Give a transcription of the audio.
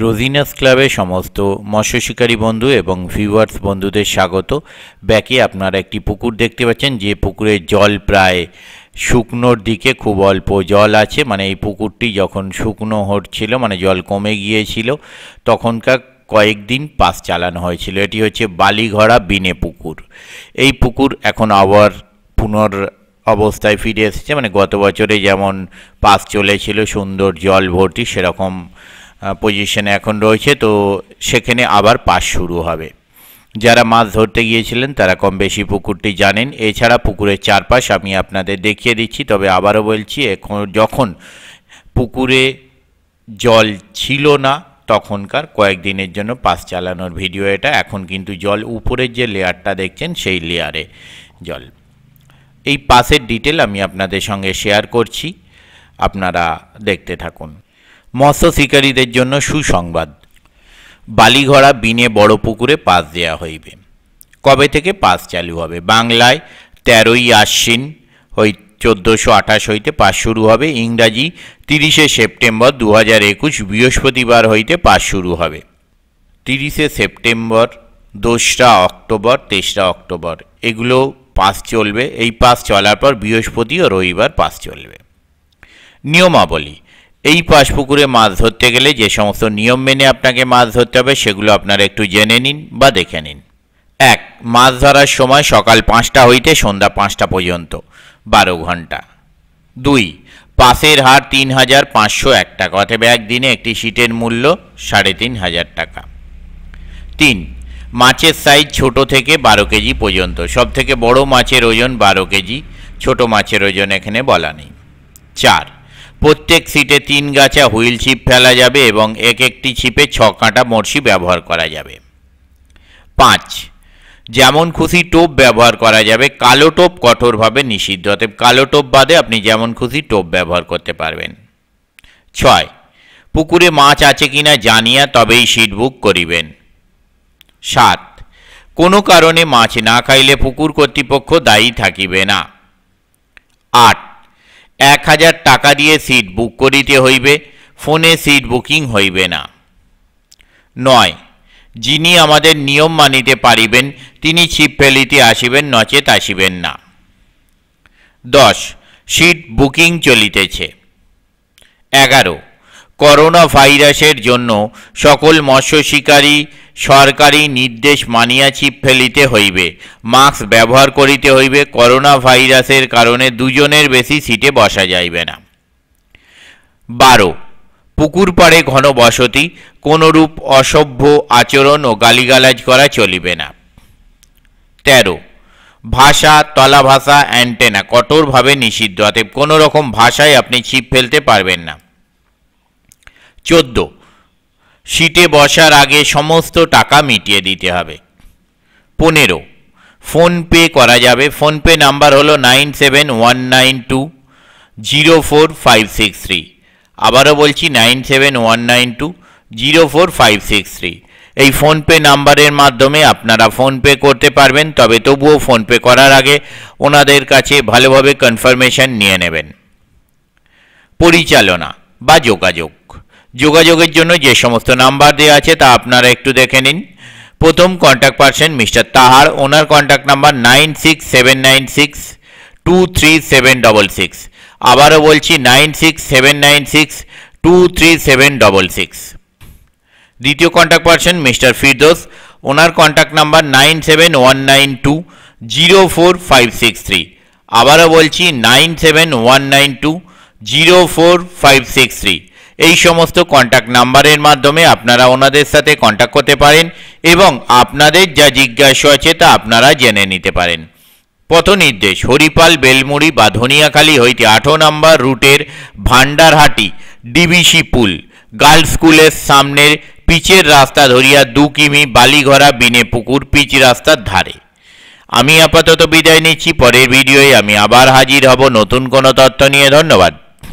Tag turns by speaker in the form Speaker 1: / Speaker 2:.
Speaker 1: রোজিনাস ক্লাবে সমস্ত মৎস্য শিকারী বন্ধু এবং ভিউয়ার্স বন্ধুদের স্বাগত ব্যাকে আপনারা একটি পুকুর দেখতে পাচ্ছেন যে পুকুরের জল প্রায় শুকনোর দিকে খুব অল্প জল আছে মানে এই পুকুরটি যখন শুকনো হচ্ছিল মানে জল কমে গিয়েছিল তখনকার কয়েকদিন পাস চালানো হয়েছিল এটি হচ্ছে বালিঘড়া বিনে পুকুর এই পুকুর এখন আবার পুনর অবস্থায় ফিরে এসেছে মানে গত বছরে যেমন পাস চলেছিল সুন্দর জল ভর্তি সেরকম পজিশনে এখন রয়েছে তো সেখানে আবার পাস শুরু হবে যারা মাছ ধরতে গিয়েছিলেন তারা কম বেশি পুকুরটি জানেন এছাড়া পুকুরের চারপাশ আমি আপনাদের দেখিয়ে দিচ্ছি তবে আবারও বলছি এখন যখন পুকুরে জল ছিল না তখনকার কয়েকদিনের জন্য পাস চালানোর ভিডিও এটা এখন কিন্তু জল উপরের যে লেয়ারটা দেখছেন সেই লেয়ারে জল এই পাসের ডিটেল আমি আপনাদের সঙ্গে শেয়ার করছি আপনারা দেখতে থাকুন মৎস্য শিকারীদের জন্য সুসংবাদ বালিঘড়া বিনে বড় পুকুরে পাস দেওয়া হইবে কবে থেকে পাস চালু হবে বাংলায় তেরোই আশ্বিন হই চোদ্দোশো আঠাশ হইতে পাস শুরু হবে ইংরাজি তিরিশে সেপ্টেম্বর দু হাজার একুশ বৃহস্পতিবার হইতে পাস শুরু হবে তিরিশে সেপ্টেম্বর দোসরা অক্টোবর তেসরা অক্টোবর এগুলো পাস চলবে এই পাস চলার পর বৃহস্পতি ও রবিবার পাস চলবে নিয়মাবলী এই পাশ পুকুরে মাছ ধরতে গেলে যে সমস্ত নিয়ম মেনে আপনাকে মাছ ধরতে হবে সেগুলো আপনারা একটু জেনে নিন বা দেখে নিন এক মাছ ধরার সময় সকাল পাঁচটা হইতে সন্ধ্যা পাঁচটা পর্যন্ত বারো ঘন্টা দুই পাশের হার তিন হাজার পাঁচশো এক টাকা অথবা একদিনে একটি সিটের মূল্য সাড়ে তিন হাজার টাকা তিন মাছের সাইজ ছোট থেকে বারো কেজি পর্যন্ত সব থেকে বড় মাছের ওজন বারো কেজি ছোট মাছের ওজন এখানে বলা নেই চার প্রত্যেক সিটে তিন গাছা হুইল ছিপ ফেলা যাবে এবং এক একটি ছিপে ছ কাঁটা মরসি ব্যবহার করা যাবে পাঁচ যেমন খুশি টোপ ব্যবহার করা যাবে কালো টোপ কঠোরভাবে নিষিদ্ধ অতএব কালো টোপ বাদে আপনি যেমন খুশি টোপ ব্যবহার করতে পারবেন ছয় পুকুরে মাছ আছে কিনা জানিয়া তবেই সিট বুক করিবেন সাত কোনো কারণে মাছ না খাইলে পুকুর কর্তৃপক্ষ দায়ী থাকিবে না আট এক হাজার টাকা দিয়ে সিট বুক করিতে হইবে ফোনে সিট বুকিং হইবে না নয় যিনি আমাদের নিয়ম মানিতে পারিবেন তিনি ছিপ ফেলিতে আসিবেন নচেত আসিবেন না দশ সিট বুকিং চলিতেছে এগারো করোনা ভাইরাসের জন্য সকল মৎস্য শিকারী সরকারি নির্দেশ মানিয়া চিপ ফেলিতে হইবে মাস্ক ব্যবহার করিতে হইবে করোনা ভাইরাসের কারণে দুজনের বেশি সিটে বসা যাইবে না বারো পুকুর পাড়ে ঘন বসতি কোনরূপ অসভ্য আচরণ ও গালিগালাজ করা চলিবে না তেরো ভাষা তলা ভাষা অ্যান্টেনা কঠোরভাবে নিষিদ্ধ অতএব কোনো রকম ভাষায় আপনি ছিপ ফেলতে পারবেন না চোদ্দো সিটে বসার আগে সমস্ত টাকা মিটিয়ে দিতে হবে পনেরো ফোনপে করা যাবে ফোনপে নাম্বার হলো nine seven one nine two zero four five six three আবারও বলছি nine seven one nine two zero four five six three এই ফোনপে নাম্বারের মাধ্যমে আপনারা ফোনপে করতে পারবেন তবে তবুও ফোনপে করার আগে ওনাদের কাছে ভালোভাবে কনফার্মেশন নিয়ে নেবেন পরিচালনা বা যোগাযোগ যোগাযোগের জন্য যে সমস্ত নাম্বার দেওয়া আছে তা আপনারা একটু দেখে নিন প্রথম কন্ট্যাক্ট পারসন মিস্টার তাহার ওনার contact number nine six seven nine six two three seven double six আবারও বলছি nine six seven nine six two three seven double six দ্বিতীয় কন্ট্যাক্ট পার্সন মিস্টার ফিরদোস ওনার contact number nine seven one nine two zero four five six three আবারও বলছি nine seven one nine two zero four five six three এই সমস্ত contact নাম্বারের মাধ্যমে আপনারা ওনাদের সাথে কন্ট্যাক্ট করতে পারেন এবং আপনাদের যা জিজ্ঞাসা আছে তা আপনারা জেনে নিতে পারেন পথ নির্দেশ হরিপাল বেলমুড়ি বা ধনিয়াখালী হইতে আঠো নম্বর রুটের ভান্ডারহাটি ডিবিসি পুল গার্লস স্কুলের সামনের পিচের রাস্তা ধরিয়া দু কিমি বালিঘরা বিনে পুকুর পিচ রাস্তার ধারে আমি আপাতত বিদায় নিচ্ছি পরের ভিডিওয়ে আমি আবার হাজির হব নতুন কোনো তথ্য নিয়ে ধন্যবাদ